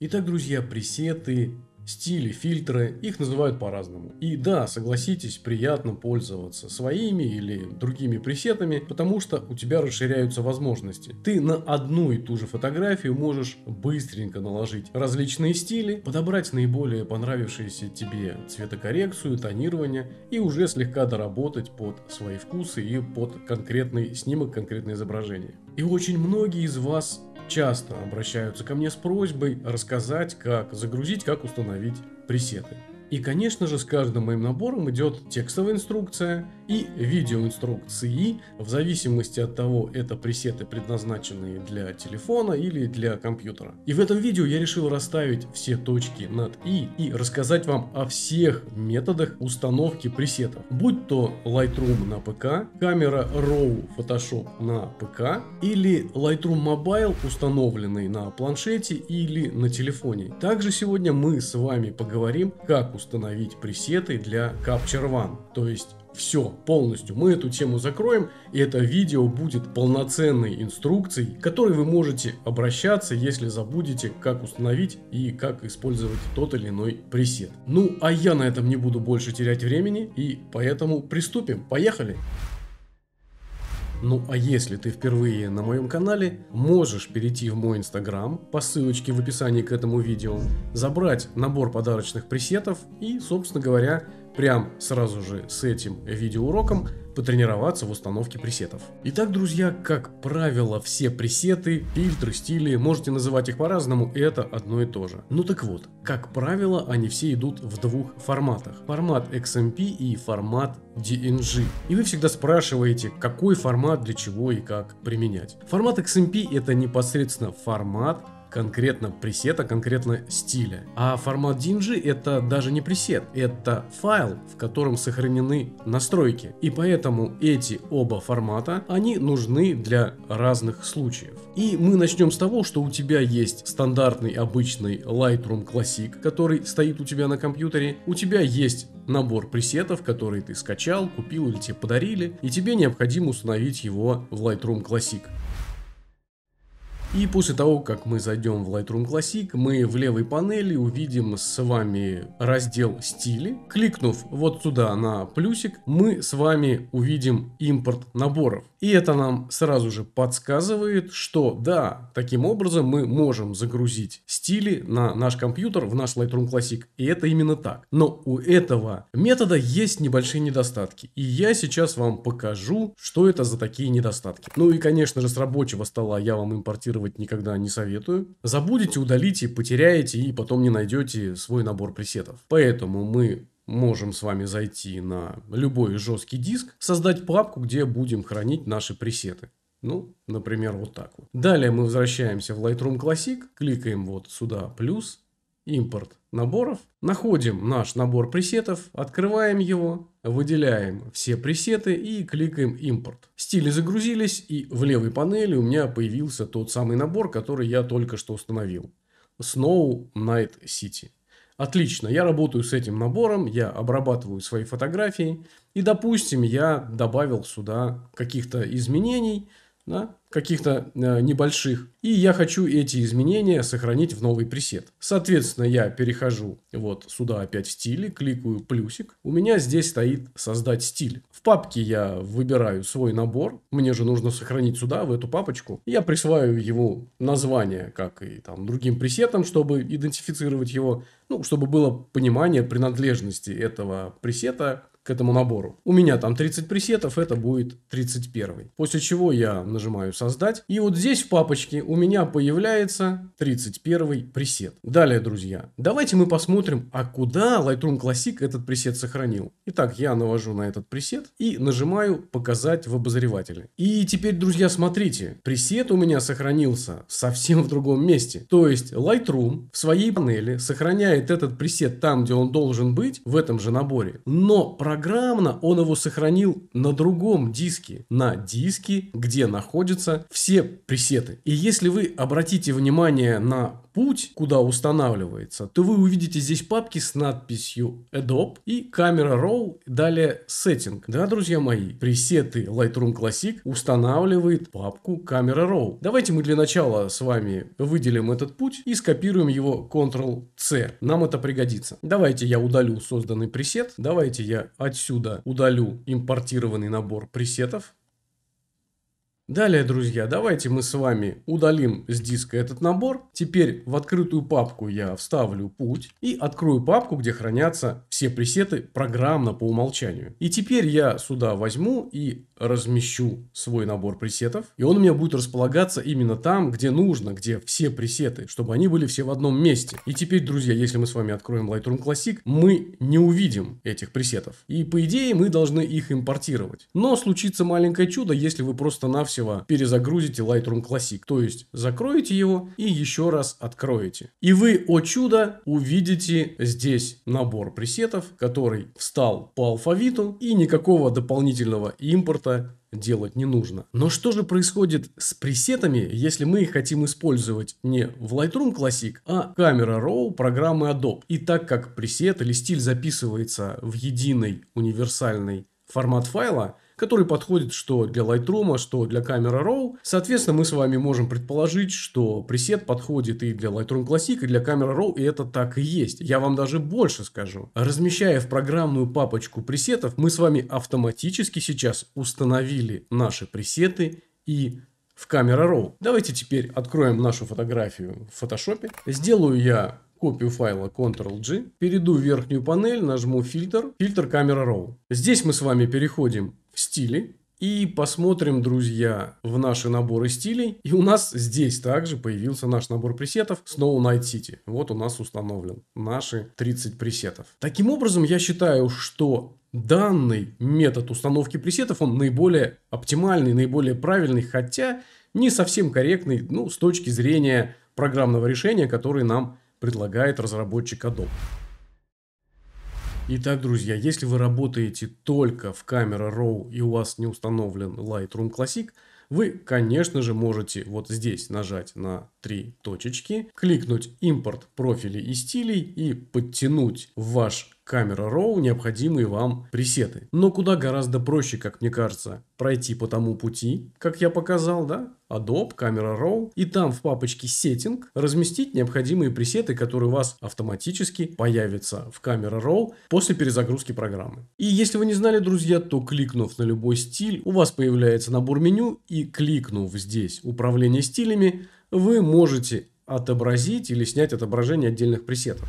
Итак, друзья, пресеты, стили, фильтры, их называют по-разному. И да, согласитесь, приятно пользоваться своими или другими пресетами, потому что у тебя расширяются возможности. Ты на одну и ту же фотографию можешь быстренько наложить различные стили, подобрать наиболее понравившиеся тебе цветокоррекцию, тонирование и уже слегка доработать под свои вкусы и под конкретный снимок, конкретное изображение. И очень многие из вас часто обращаются ко мне с просьбой рассказать, как загрузить, как установить пресеты. И, конечно же, с каждым моим набором идет текстовая инструкция и видеоинструкции, в зависимости от того, это пресеты, предназначенные для телефона или для компьютера. И в этом видео я решил расставить все точки над «и» и рассказать вам о всех методах установки пресетов, будь то Lightroom на ПК, камера RAW Photoshop на ПК или Lightroom Mobile, установленный на планшете или на телефоне. Также сегодня мы с вами поговорим, как установить пресеты для Capture One. То есть все, полностью. Мы эту тему закроем, и это видео будет полноценной инструкцией, к которой вы можете обращаться, если забудете, как установить и как использовать тот или иной пресет. Ну, а я на этом не буду больше терять времени, и поэтому приступим. Поехали! Ну а если ты впервые на моем канале, можешь перейти в мой инстаграм по ссылочке в описании к этому видео, забрать набор подарочных пресетов и, собственно говоря, прям сразу же с этим видеоуроком потренироваться в установке пресетов. Итак, друзья, как правило, все пресеты, фильтры, стили, можете называть их по-разному, это одно и то же. Ну так вот, как правило, они все идут в двух форматах. Формат XMP и формат DNG. И вы всегда спрашиваете, какой формат для чего и как применять. Формат XMP это непосредственно формат, конкретно пресета, конкретно стиля. А формат DNG это даже не пресет, это файл, в котором сохранены настройки. И поэтому эти оба формата, они нужны для разных случаев. И мы начнем с того, что у тебя есть стандартный обычный Lightroom Classic, который стоит у тебя на компьютере. У тебя есть набор пресетов, которые ты скачал, купил или тебе подарили, и тебе необходимо установить его в Lightroom Classic. И после того, как мы зайдем в Lightroom Classic, мы в левой панели увидим с вами раздел «Стили». Кликнув вот сюда на плюсик, мы с вами увидим импорт наборов. И это нам сразу же подсказывает, что да, таким образом мы можем загрузить стили на наш компьютер, в наш Lightroom Classic. И это именно так. Но у этого метода есть небольшие недостатки. И я сейчас вам покажу, что это за такие недостатки. Ну и, конечно же, с рабочего стола я вам импортирую экспериментировать никогда не советую. Забудете, удалите, потеряете и потом не найдете свой набор пресетов. Поэтому мы можем с вами зайти на любой жесткий диск, создать папку, где будем хранить наши пресеты. Ну, например, вот так вот. Далее мы возвращаемся в Lightroom Classic, кликаем вот сюда плюс, импорт наборов, находим наш набор пресетов, открываем его, выделяем все пресеты и кликаем импорт. Стили загрузились и в левой панели у меня появился тот самый набор, который я только что установил. Snow Night City. Отлично, я работаю с этим набором, я обрабатываю свои фотографии и, допустим, я добавил сюда каких-то изменений – да, каких-то э, небольших. И я хочу эти изменения сохранить в новый пресет. Соответственно, я перехожу вот сюда опять в стиле, кликаю плюсик. У меня здесь стоит создать стиль. В папке я выбираю свой набор. Мне же нужно сохранить сюда, в эту папочку. Я присваиваю его название, как и там другим пресетам, чтобы идентифицировать его. Ну, чтобы было понимание принадлежности этого пресета к этому набору. У меня там 30 пресетов, это будет 31. После чего я нажимаю создать. И вот здесь в папочке у меня появляется 31 пресет. Далее, друзья, давайте мы посмотрим, а куда Lightroom Classic этот пресет сохранил. Итак, я навожу на этот пресет и нажимаю показать в обозревателе. И теперь, друзья, смотрите, пресет у меня сохранился совсем в другом месте. То есть Lightroom в своей панели сохраняет этот пресет там, где он должен быть, в этом же наборе. Но программа программно он его сохранил на другом диске, на диске, где находятся все пресеты. И если вы обратите внимание на путь, куда устанавливается, то вы увидите здесь папки с надписью Adobe и Camera Raw, далее Setting. Да, друзья мои, пресеты Lightroom Classic устанавливает папку Camera Raw. Давайте мы для начала с вами выделим этот путь и скопируем его Ctrl-C. Нам это пригодится. Давайте я удалю созданный пресет. Давайте я отсюда удалю импортированный набор пресетов. Далее, друзья, давайте мы с вами удалим с диска этот набор. Теперь в открытую папку я вставлю путь и открою папку, где хранятся все пресеты программно по умолчанию. И теперь я сюда возьму и размещу свой набор пресетов, и он у меня будет располагаться именно там, где нужно, где все пресеты, чтобы они были все в одном месте. И теперь, друзья, если мы с вами откроем Lightroom Classic, мы не увидим этих пресетов. И по идее мы должны их импортировать. Но случится маленькое чудо, если вы просто-навсего перезагрузите Lightroom Classic, то есть закроете его и еще раз откроете. И вы, о чудо, увидите здесь набор пресетов, университетов, который встал по алфавиту и никакого дополнительного импорта делать не нужно. Но что же происходит с пресетами, если мы их хотим использовать не в Lightroom Classic, а Camera Raw программы Adobe? И так как пресет или стиль записывается в единый универсальный формат файла, который подходит что для Lightroom, а что для Camera Raw. Соответственно, мы с вами можем предположить, что пресет подходит и для Lightroom Classic, и для Camera Raw, и это так и есть. Я вам даже больше скажу. Размещая в программную папочку пресетов, мы с вами автоматически сейчас установили наши пресеты и в Camera Raw. Давайте теперь откроем нашу фотографию в Photoshop. Сделаю я копию файла Ctrl-G, перейду в верхнюю панель, нажму фильтр, фильтр Camera RAW. Здесь мы с вами переходим стили. И посмотрим, друзья, в наши наборы стилей. И у нас здесь также появился наш набор пресетов Snow Night City. Вот у нас установлен наши 30 пресетов. Таким образом, я считаю, что данный метод установки пресетов, он наиболее оптимальный, наиболее правильный, хотя не совсем корректный, ну, с точки зрения программного решения, которое нам предлагает разработчик Adobe. Итак, друзья, если вы работаете только в Camera Raw и у вас не установлен Lightroom Classic, вы, конечно же, можете вот здесь нажать на три точечки, кликнуть «Импорт профилей и стилей» и подтянуть в ваш Camera Raw необходимые вам пресеты. Но куда гораздо проще, как мне кажется, пройти по тому пути, как я показал, да? Adobe, Camera Raw, и там в папочке Setting разместить необходимые пресеты, которые у вас автоматически появятся в Camera Raw после перезагрузки программы. И если вы не знали, друзья, то кликнув на любой стиль, у вас появляется набор меню, и кликнув здесь «Управление стилями», вы можете отобразить или снять отображение отдельных пресетов.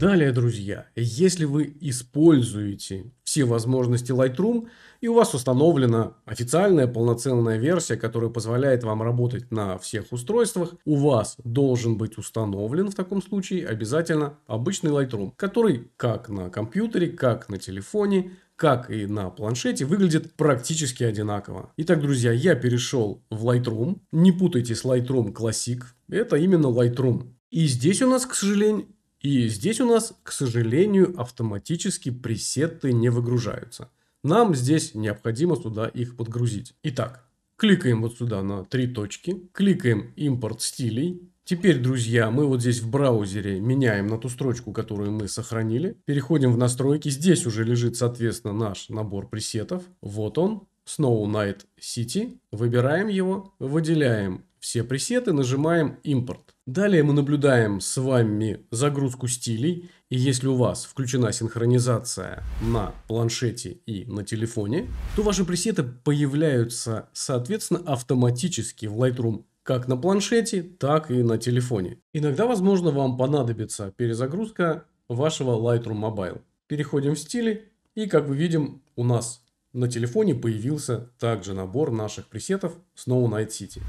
Далее, друзья, если вы используете все возможности Lightroom, и у вас установлена официальная полноценная версия, которая позволяет вам работать на всех устройствах, у вас должен быть установлен в таком случае обязательно обычный Lightroom, который как на компьютере, как на телефоне, как и на планшете, выглядит практически одинаково. Итак, друзья, я перешел в Lightroom. Не путайте с Lightroom Classic. Это именно Lightroom. И здесь у нас, к сожалению, и здесь у нас, к сожалению, автоматически пресеты не выгружаются. Нам здесь необходимо сюда их подгрузить. Итак, кликаем вот сюда на три точки, кликаем импорт стилей, Теперь, друзья, мы вот здесь в браузере меняем на ту строчку, которую мы сохранили. Переходим в настройки. Здесь уже лежит, соответственно, наш набор пресетов. Вот он, Snow Night City. Выбираем его, выделяем все пресеты, нажимаем импорт. Далее мы наблюдаем с вами загрузку стилей. И если у вас включена синхронизация на планшете и на телефоне, то ваши пресеты появляются, соответственно, автоматически в Lightroom как на планшете, так и на телефоне. Иногда, возможно, вам понадобится перезагрузка вашего Lightroom Mobile. Переходим в стили, и как вы видим, у нас на телефоне появился также набор наших пресетов Snow Night City.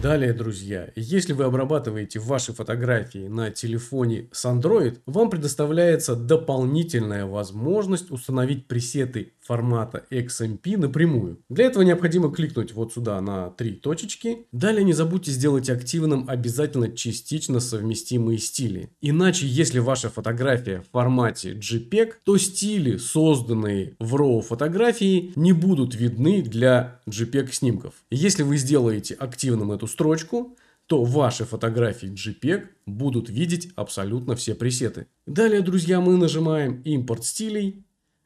Далее, друзья, если вы обрабатываете ваши фотографии на телефоне с Android, вам предоставляется дополнительная возможность установить пресеты формата XMP напрямую. Для этого необходимо кликнуть вот сюда на три точечки. Далее не забудьте сделать активным обязательно частично совместимые стили. Иначе, если ваша фотография в формате JPEG, то стили, созданные в RAW фотографии, не будут видны для JPEG снимков. Если вы сделаете активным эту строчку, то ваши фотографии JPEG будут видеть абсолютно все пресеты. Далее, друзья, мы нажимаем «Импорт стилей».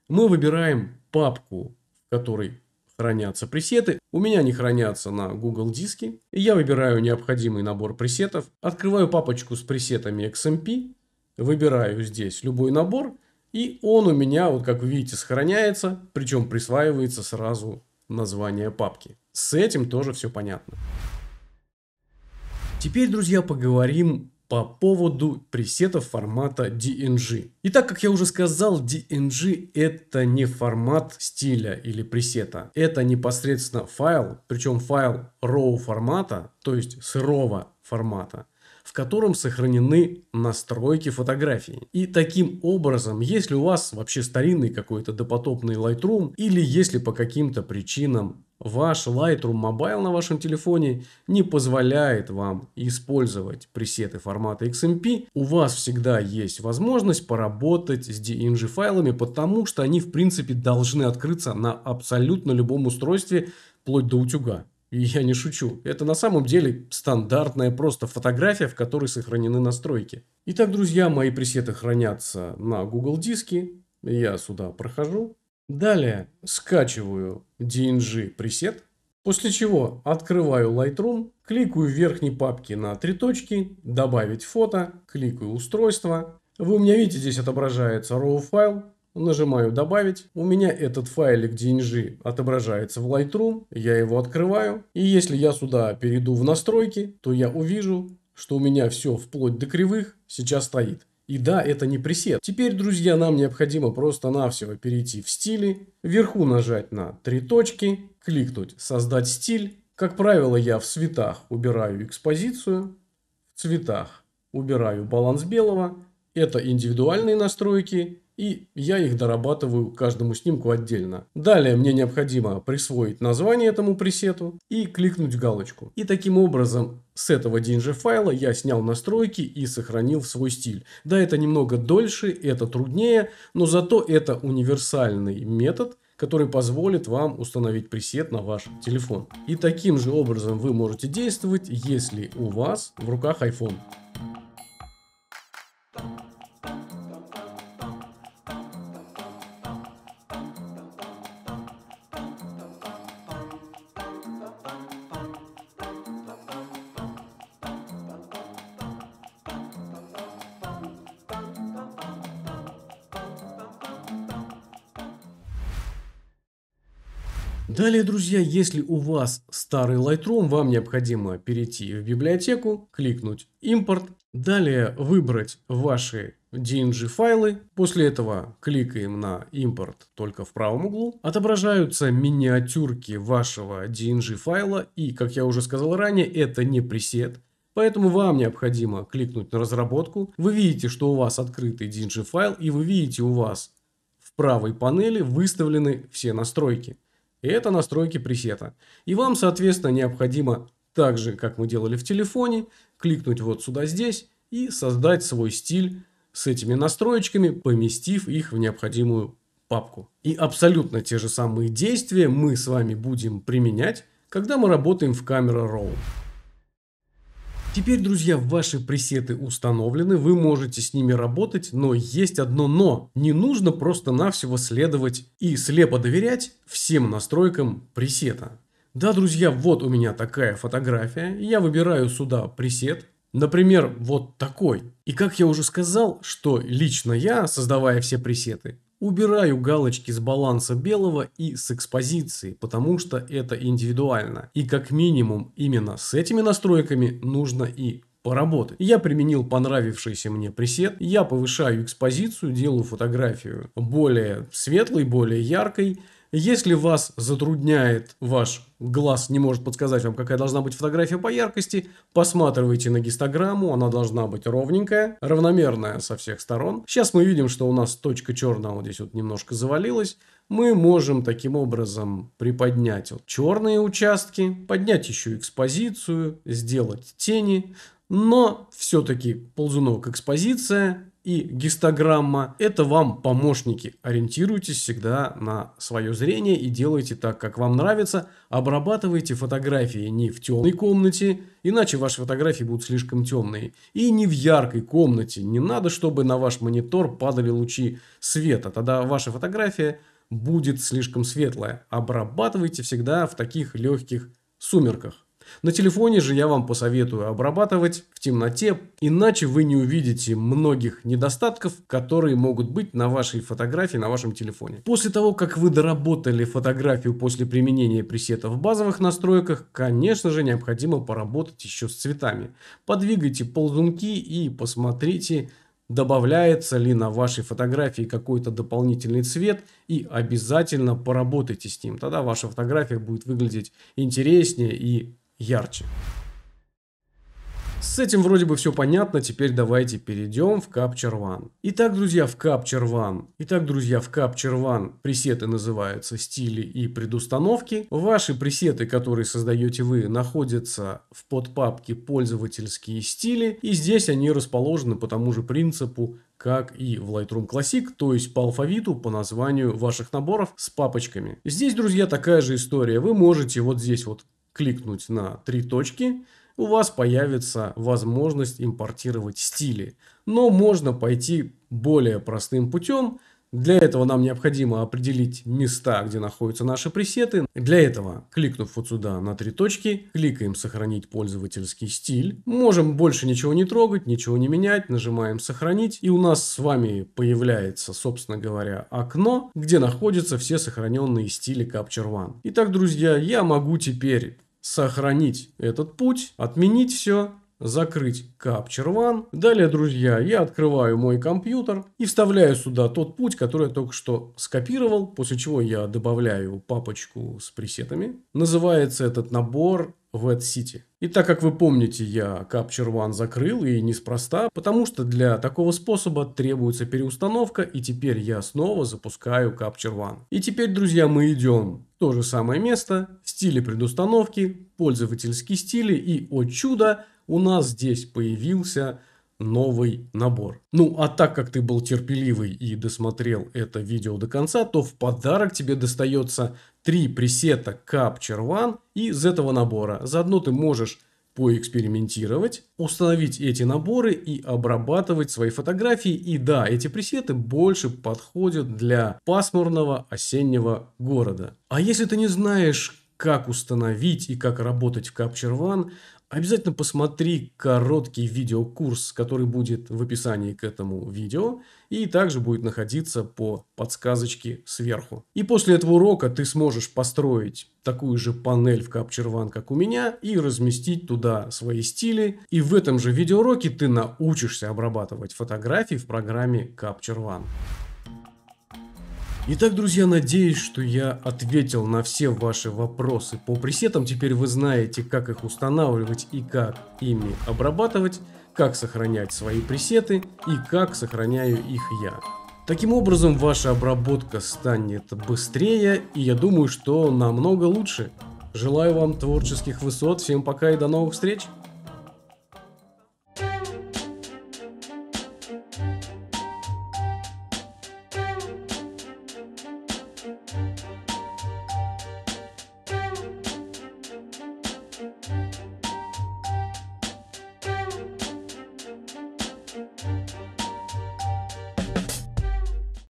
Мы выбираем папку, в которой хранятся пресеты. У меня они хранятся на Google диске. я выбираю необходимый набор пресетов. Открываю папочку с пресетами XMP. Выбираю здесь любой набор. И он у меня, вот как вы видите, сохраняется. Причем присваивается сразу название папки. С этим тоже все понятно. Теперь, друзья, поговорим по поводу пресетов формата DNG. И так как я уже сказал, DNG это не формат стиля или пресета. Это непосредственно файл, причем файл RAW формата, то есть сырого формата в котором сохранены настройки фотографии. И таким образом, если у вас вообще старинный какой-то допотопный Lightroom, или если по каким-то причинам Ваш Lightroom Mobile на вашем телефоне не позволяет вам использовать пресеты формата XMP. У вас всегда есть возможность поработать с DNG файлами, потому что они в принципе должны открыться на абсолютно любом устройстве, вплоть до утюга. И я не шучу. Это на самом деле стандартная просто фотография, в которой сохранены настройки. Итак, друзья, мои пресеты хранятся на Google диске. Я сюда прохожу. Далее скачиваю DNG пресет. После чего открываю Lightroom, кликаю в верхней папке на три точки, добавить фото, кликаю устройство. Вы у меня видите, здесь отображается RAW файл, нажимаю «Добавить». У меня этот файлик DNG отображается в Lightroom, я его открываю. И если я сюда перейду в настройки, то я увижу, что у меня все вплоть до кривых сейчас стоит. И да, это не пресет. Теперь, друзья, нам необходимо просто-навсего перейти в стили, вверху нажать на три точки, кликнуть «Создать стиль». Как правило, я в цветах убираю экспозицию, в цветах убираю баланс белого. Это индивидуальные настройки и я их дорабатываю каждому снимку отдельно. Далее мне необходимо присвоить название этому пресету и кликнуть галочку. И таким образом с этого DNG файла я снял настройки и сохранил свой стиль. Да, это немного дольше, это труднее, но зато это универсальный метод, который позволит вам установить пресет на ваш телефон. И таким же образом вы можете действовать, если у вас в руках iPhone. Далее, друзья, если у вас старый Lightroom, вам необходимо перейти в библиотеку, кликнуть «Импорт», далее выбрать ваши DNG файлы. После этого кликаем на импорт только в правом углу. Отображаются миниатюрки вашего DNG файла. И, как я уже сказал ранее, это не пресет. Поэтому вам необходимо кликнуть на разработку. Вы видите, что у вас открытый DNG файл и вы видите у вас в правой панели выставлены все настройки. И это настройки пресета. И вам, соответственно, необходимо так же, как мы делали в телефоне, кликнуть вот сюда здесь и создать свой стиль с этими настроечками, поместив их в необходимую папку. И абсолютно те же самые действия мы с вами будем применять, когда мы работаем в Camera Raw. Теперь, друзья, ваши пресеты установлены, вы можете с ними работать, но есть одно но. Не нужно просто-навсего следовать и слепо доверять всем настройкам пресета. Да, друзья, вот у меня такая фотография, я выбираю сюда пресет, например, вот такой. И как я уже сказал, что лично я, создавая все пресеты, Убираю галочки с баланса белого и с экспозиции, потому что это индивидуально. И как минимум именно с этими настройками нужно и поработать. Я применил понравившийся мне пресет, я повышаю экспозицию, делаю фотографию более светлой, более яркой, если вас затрудняет ваш глаз, не может подсказать вам, какая должна быть фотография по яркости, посматривайте на гистограмму, она должна быть ровненькая, равномерная со всех сторон. Сейчас мы видим, что у нас точка черного вот здесь вот немножко завалилась. Мы можем таким образом приподнять вот черные участки, поднять еще экспозицию, сделать тени, но все-таки ползунок экспозиция и гистограмма. Это вам помощники. Ориентируйтесь всегда на свое зрение и делайте так, как вам нравится. Обрабатывайте фотографии не в темной комнате, иначе ваши фотографии будут слишком темные. И не в яркой комнате. Не надо, чтобы на ваш монитор падали лучи света. Тогда ваша фотография будет слишком светлая. Обрабатывайте всегда в таких легких сумерках. На телефоне же я вам посоветую обрабатывать в темноте, иначе вы не увидите многих недостатков, которые могут быть на вашей фотографии, на вашем телефоне. После того, как вы доработали фотографию после применения пресетов в базовых настройках, конечно же необходимо поработать еще с цветами. Подвигайте ползунки и посмотрите, добавляется ли на вашей фотографии какой-то дополнительный цвет и обязательно поработайте с ним. Тогда ваша фотография будет выглядеть интереснее и ярче. С этим вроде бы все понятно, теперь давайте перейдем в Capture One. Итак, друзья, в Capture One. Итак, друзья, в Capture One пресеты называются стили и предустановки. Ваши пресеты, которые создаете вы, находятся в подпапке пользовательские стили. И здесь они расположены по тому же принципу, как и в Lightroom Classic, то есть по алфавиту, по названию ваших наборов с папочками. Здесь, друзья, такая же история. Вы можете вот здесь вот кликнуть на три точки, у вас появится возможность импортировать стили. Но можно пойти более простым путем. Для этого нам необходимо определить места, где находятся наши пресеты. Для этого, кликнув вот сюда на три точки, кликаем «Сохранить пользовательский стиль». Можем больше ничего не трогать, ничего не менять, нажимаем «Сохранить». И у нас с вами появляется, собственно говоря, окно, где находятся все сохраненные стили Capture One. Итак, друзья, я могу теперь сохранить этот путь, отменить все, закрыть Capture One. Далее, друзья, я открываю мой компьютер и вставляю сюда тот путь, который я только что скопировал, после чего я добавляю папочку с пресетами. Называется этот набор Wet City. И так как вы помните, я Capture One закрыл и неспроста, потому что для такого способа требуется переустановка, и теперь я снова запускаю Capture One. И теперь, друзья, мы идем в то же самое место, стили предустановки, пользовательские стили, и, о чудо, у нас здесь появился новый набор. Ну, а так как ты был терпеливый и досмотрел это видео до конца, то в подарок тебе достается три пресета Capture One из этого набора. Заодно ты можешь поэкспериментировать, установить эти наборы и обрабатывать свои фотографии. И да, эти пресеты больше подходят для пасмурного осеннего города. А если ты не знаешь, как установить и как работать в Capture One, Обязательно посмотри короткий видеокурс, который будет в описании к этому видео и также будет находиться по подсказочке сверху. И после этого урока ты сможешь построить такую же панель в Capture One, как у меня, и разместить туда свои стили. И в этом же видеоуроке ты научишься обрабатывать фотографии в программе Capture One. Итак, друзья, надеюсь, что я ответил на все ваши вопросы по пресетам. Теперь вы знаете, как их устанавливать и как ими обрабатывать, как сохранять свои пресеты и как сохраняю их я. Таким образом, ваша обработка станет быстрее и я думаю, что намного лучше. Желаю вам творческих высот, всем пока и до новых встреч!